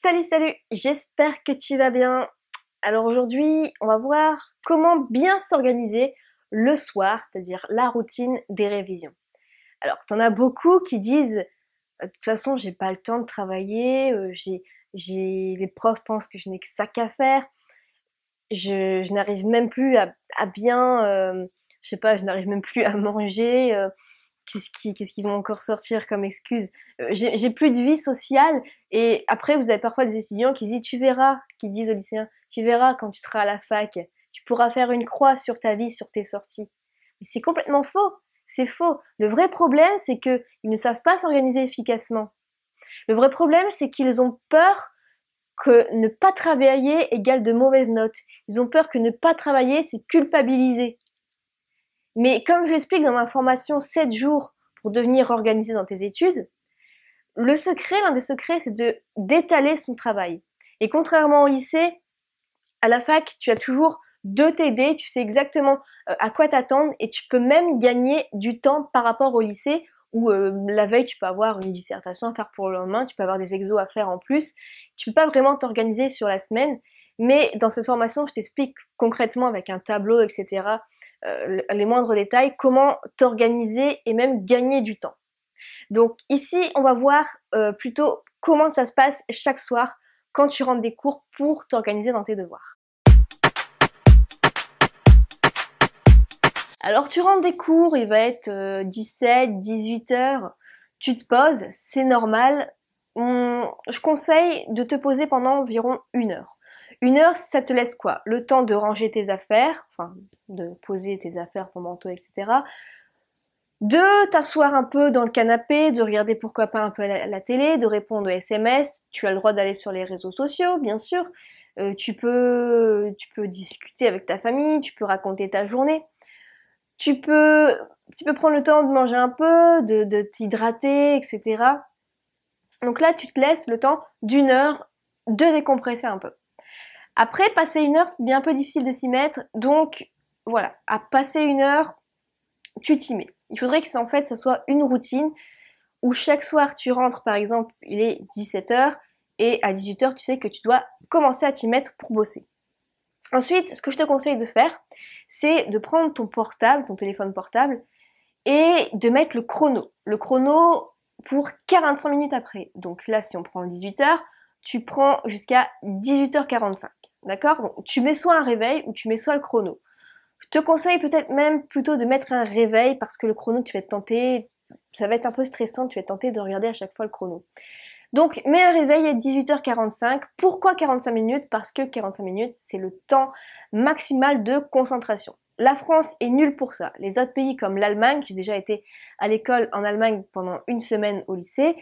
Salut, salut, j'espère que tu vas bien. Alors aujourd'hui, on va voir comment bien s'organiser le soir, c'est-à-dire la routine des révisions. Alors, t'en as beaucoup qui disent euh, de toute façon, j'ai pas le temps de travailler, euh, j'ai, les profs pensent que je n'ai que ça qu'à faire. Je, n'arrive même plus à, bien, euh, je sais pas, je n'arrive même plus à manger qu'est-ce qui, quest vont encore sortir comme excuse euh, J'ai plus de vie sociale. Et après, vous avez parfois des étudiants qui disent, tu verras, qui disent aux lycéens, tu verras quand tu seras à la fac, tu pourras faire une croix sur ta vie, sur tes sorties. Mais c'est complètement faux. C'est faux. Le vrai problème, c'est qu'ils ne savent pas s'organiser efficacement. Le vrai problème, c'est qu'ils ont peur que ne pas travailler égale de mauvaises notes. Ils ont peur que ne pas travailler, c'est culpabiliser. Mais comme je l'explique dans ma formation 7 jours pour devenir organisé dans tes études, le secret, l'un des secrets, c'est de d'étaler son travail. Et contrairement au lycée, à la fac, tu as toujours deux TD, tu sais exactement euh, à quoi t'attendre et tu peux même gagner du temps par rapport au lycée où euh, la veille tu peux avoir une dissertation à faire pour le lendemain, tu peux avoir des exos à faire en plus, tu peux pas vraiment t'organiser sur la semaine mais dans cette formation, je t'explique concrètement avec un tableau, etc., euh, les moindres détails, comment t'organiser et même gagner du temps. Donc ici, on va voir euh, plutôt comment ça se passe chaque soir quand tu rentres des cours pour t'organiser dans tes devoirs. Alors tu rentres des cours, il va être 17, euh, 18 heures, tu te poses, c'est normal. Je conseille de te poser pendant environ une heure. Une heure, ça te laisse quoi Le temps de ranger tes affaires, enfin, de poser tes affaires, ton manteau, etc. De t'asseoir un peu dans le canapé, de regarder pourquoi pas un peu la, télé, de répondre aux SMS. Tu as le droit d'aller sur les réseaux sociaux, bien sûr. Euh, tu, peux, tu peux discuter avec ta famille, tu peux raconter ta journée. Tu peux, tu peux prendre le temps de manger un peu, de, de t'hydrater, etc. Donc là, tu te laisses le temps d'une heure de décompresser un peu. Après, passer une heure, c'est bien un peu difficile de s'y mettre. Donc, voilà, à passer une heure, tu t'y mets. Il faudrait que, en fait, ça soit une routine où chaque soir, tu rentres, par exemple, il est 17h, et à 18h, tu sais que tu dois commencer à t'y mettre pour bosser. Ensuite, ce que je te conseille de faire, c'est de prendre ton portable, ton téléphone portable, et de mettre le chrono. Le chrono pour 45 minutes après. Donc là, si on prend 18h, tu prends jusqu'à 18h45. D'accord Tu mets soit un réveil ou tu mets soit le chrono. Je te conseille peut-être même plutôt de mettre un réveil parce que le chrono, tu vas être tenté, ça va être un peu stressant, tu vas être tenté de regarder à chaque fois le chrono. Donc, mets un réveil à 18h45. Pourquoi 45 minutes Parce que 45 minutes, c'est le temps maximal de concentration. La France est nulle pour ça. Les autres pays comme l'Allemagne, j'ai déjà été à l'école en Allemagne pendant une semaine au lycée,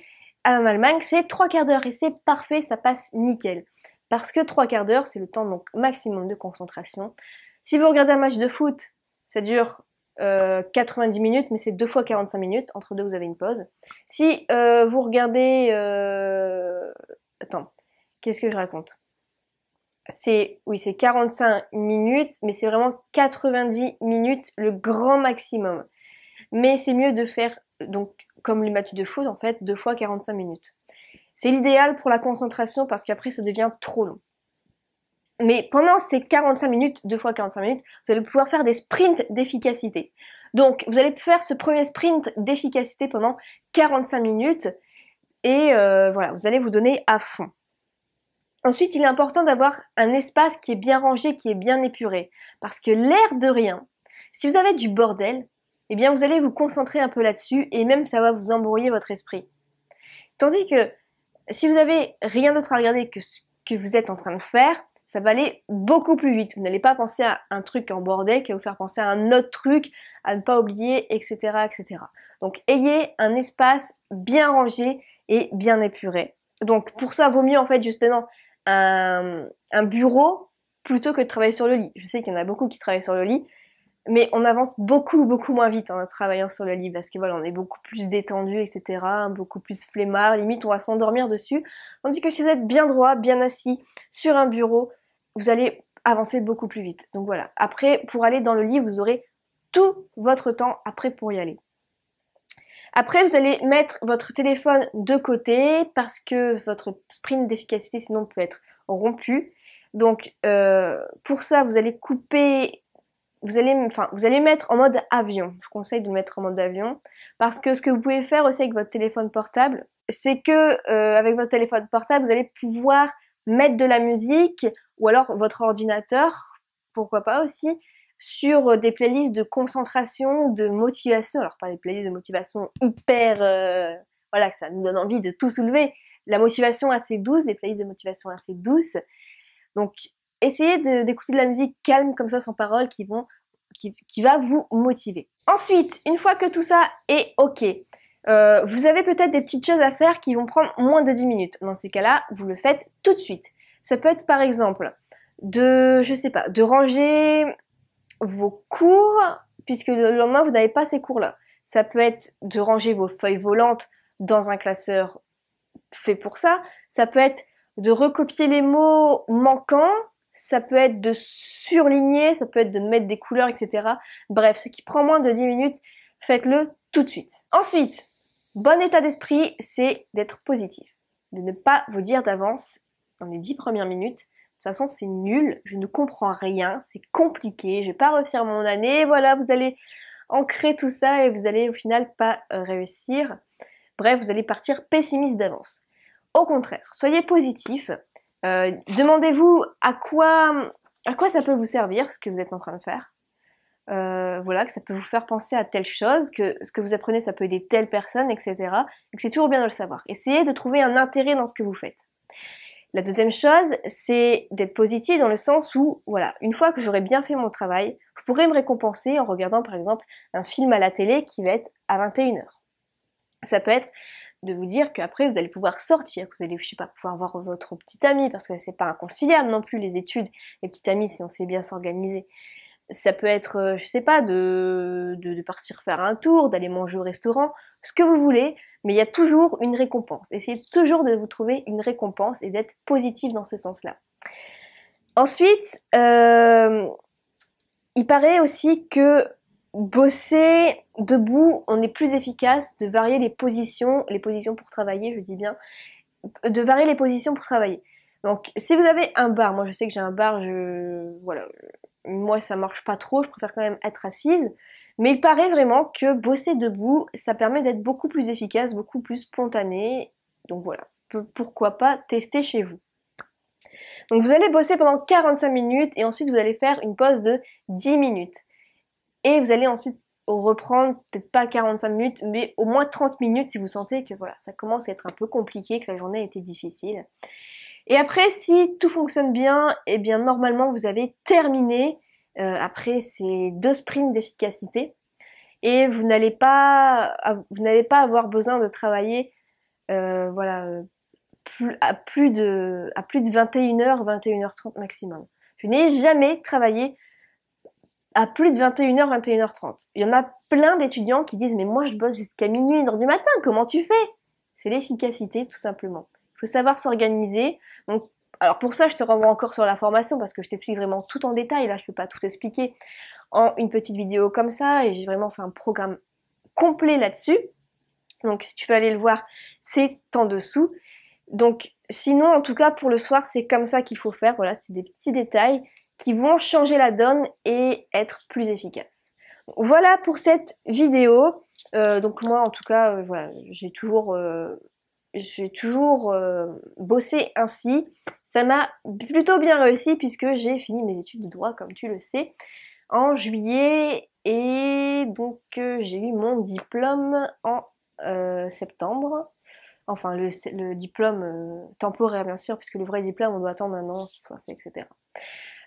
en Allemagne, c'est trois quarts d'heure et c'est parfait, ça passe nickel. Parce que trois quarts d'heure, c'est le temps donc maximum de concentration. Si vous regardez un match de foot, ça dure 90 euh, minutes, mais c'est deux fois 45 minutes. Entre deux, vous avez une pause. Si euh, vous regardez... Euh, attends, qu'est-ce que je raconte c'est oui, c'est 45 minutes, mais c'est vraiment 90 minutes le grand maximum. Mais c'est mieux de faire donc comme les matchs de foot en fait, deux fois 45 minutes. C'est l'idéal pour la concentration parce qu'après ça devient trop long. Mais pendant ces 45 minutes, deux fois 45 minutes, vous allez pouvoir faire des sprints d'efficacité. Donc vous allez faire ce premier sprint d'efficacité pendant 45 minutes et euh, voilà, vous allez vous donner à fond. Ensuite, il est important d'avoir un espace qui est bien rangé, qui est bien épuré. Parce que l'air de rien, si vous avez du bordel, eh bien vous allez vous concentrer un peu là-dessus et même ça va vous embrouiller votre esprit. Tandis que si vous n'avez rien d'autre à regarder que ce que vous êtes en train de faire, ça va aller beaucoup plus vite. Vous n'allez pas penser à un truc en bordel qui va vous faire penser à un autre truc, à ne pas oublier, etc. etc. Donc ayez un espace bien rangé et bien épuré. Donc pour ça, vaut mieux en fait justement un bureau plutôt que de travailler sur le lit. Je sais qu'il y en a beaucoup qui travaillent sur le lit, mais on avance beaucoup, beaucoup moins vite en travaillant sur le livre, parce que voilà, on est beaucoup plus détendu, etc., beaucoup plus flemmard, limite on va s'endormir dessus. Tandis que si vous êtes bien droit, bien assis sur un bureau, vous allez avancer beaucoup plus vite. Donc voilà. Après, pour aller dans le lit, vous aurez tout votre temps après pour y aller. Après, vous allez mettre votre téléphone de côté parce que votre sprint d'efficacité sinon peut être rompu. Donc euh, pour ça, vous allez couper vous allez, enfin, vous allez mettre en mode avion. Je conseille de mettre en mode avion parce que ce que vous pouvez faire aussi avec votre téléphone portable, c'est que euh, avec votre téléphone portable, vous allez pouvoir mettre de la musique ou alors votre ordinateur, pourquoi pas aussi, sur euh, des playlists de concentration, de motivation. Alors pas des playlists de motivation hyper, euh, voilà, ça nous donne envie de tout soulever. La motivation assez douce, des playlists de motivation assez douces. Donc essayez d'écouter de, la musique calme comme ça, sans paroles, qui va vous motiver. Ensuite, une fois que tout ça est ok, euh, vous avez peut-être des petites choses à faire qui vont prendre moins de 10 minutes. Dans ces cas-là, vous le faites tout de suite. Ça peut être par exemple de, je sais pas, de ranger vos cours, puisque le lendemain, vous n'avez pas ces cours-là. Ça peut être de ranger vos feuilles volantes dans un classeur fait pour ça. Ça peut être de recopier les mots manquants ça peut être de surligner, ça peut être de mettre des couleurs, etc. Bref, ce qui prend moins de 10 minutes, faites-le tout de suite. Ensuite, bon état d'esprit, c'est d'être positif. De ne pas vous dire d'avance, dans les 10 premières minutes, de toute façon, c'est nul, je ne comprends rien, c'est compliqué, je ne vais pas réussir mon année, voilà, vous allez ancrer tout ça et vous allez au final pas euh, réussir. Bref, vous allez partir pessimiste d'avance. Au contraire, soyez positif, euh, demandez-vous à quoi, ça peut vous servir ce que vous êtes en train de faire. Euh, voilà, que ça peut vous faire penser à telle chose, que ce que vous apprenez, ça peut aider telle personne, etc. Et c'est toujours bien de le savoir. Essayez de trouver un intérêt dans ce que vous faites. La deuxième chose, c'est d'être positif dans le sens où, voilà, une fois que j'aurai bien fait mon travail, je pourrai me récompenser en regardant par exemple un film à la télé qui va être à 21h. Ça peut être de vous dire qu'après vous allez pouvoir sortir, vous allez, je sais pas, pouvoir voir votre petit ami, parce que c'est pas inconciliable non plus les études les petits amis, si on sait bien s'organiser. Ça peut être, euh, je sais pas, de, partir faire un tour, d'aller manger au restaurant, ce que vous voulez, mais il y a toujours une récompense. Essayez toujours de vous trouver une récompense et d'être positif dans ce sens-là. Ensuite, euh, il paraît aussi que bosser debout, on est plus efficace de varier les positions, les positions pour travailler, je dis bien, de varier les positions pour travailler. Donc si vous avez un bar, moi je sais que j'ai un bar, je voilà, moi ça marche pas trop, je préfère quand même être assise, mais il paraît vraiment que bosser debout, ça permet d'être beaucoup plus efficace, beaucoup plus spontané. Donc voilà, pourquoi pas tester chez vous. Donc vous allez bosser pendant 45 minutes et ensuite vous allez faire une pause de 10 minutes. Et vous allez ensuite reprendre peut-être pas 45 minutes, mais au moins 30 minutes si vous sentez que voilà, ça commence à être un peu compliqué, que la journée a été difficile. Et après, si tout fonctionne bien, et eh bien normalement vous avez terminé euh, après ces deux sprints d'efficacité et vous n'allez pas, vous n'allez pas avoir besoin de travailler euh, à plus de à plus de 21h, 21h30 maximum. Je n'ai jamais travaillé à plus de 21h, 21h30. Il y en a plein d'étudiants qui disent mais moi je bosse jusqu'à minuit, 1h du matin, comment tu fais C'est l'efficacité tout simplement. Il faut savoir s'organiser. Donc alors pour ça, je te renvoie encore sur la formation parce que je t'explique vraiment tout en détail. Là, je ne peux pas tout expliquer en une petite vidéo comme ça et j'ai vraiment fait un programme complet là-dessus. Donc si tu veux aller le voir, c'est en dessous. Donc sinon, en tout cas, pour le soir, c'est comme ça qu'il faut faire. Voilà, c'est des petits détails qui vont changer la donne et être plus efficaces. Voilà pour cette vidéo. Euh, donc moi en tout cas, euh, voilà, j'ai toujours, euh, j'ai toujours bossé ainsi. Ça m'a plutôt bien réussi puisque j'ai fini mes études de droit, comme tu le sais, en juillet et donc j'ai eu mon diplôme en septembre. Enfin le, diplôme temporaire bien sûr, puisque le vrai diplôme on doit attendre un an etc.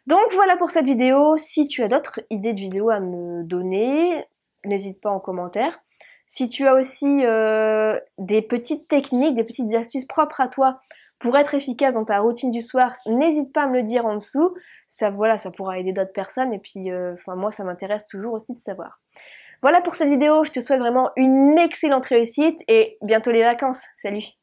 Donc voilà pour cette vidéo. Si tu as d'autres idées de vidéos à me donner, n'hésite pas en commentaire. Si tu as aussi euh, des petites techniques, des petites astuces propres à toi pour être efficace dans ta routine du soir, n'hésite pas à me le dire en dessous. Ça, voilà, ça pourra aider d'autres personnes et puis, euh, moi, ça m'intéresse toujours aussi de savoir. Voilà pour cette vidéo. Je te souhaite vraiment une excellente réussite et bientôt les vacances. Salut.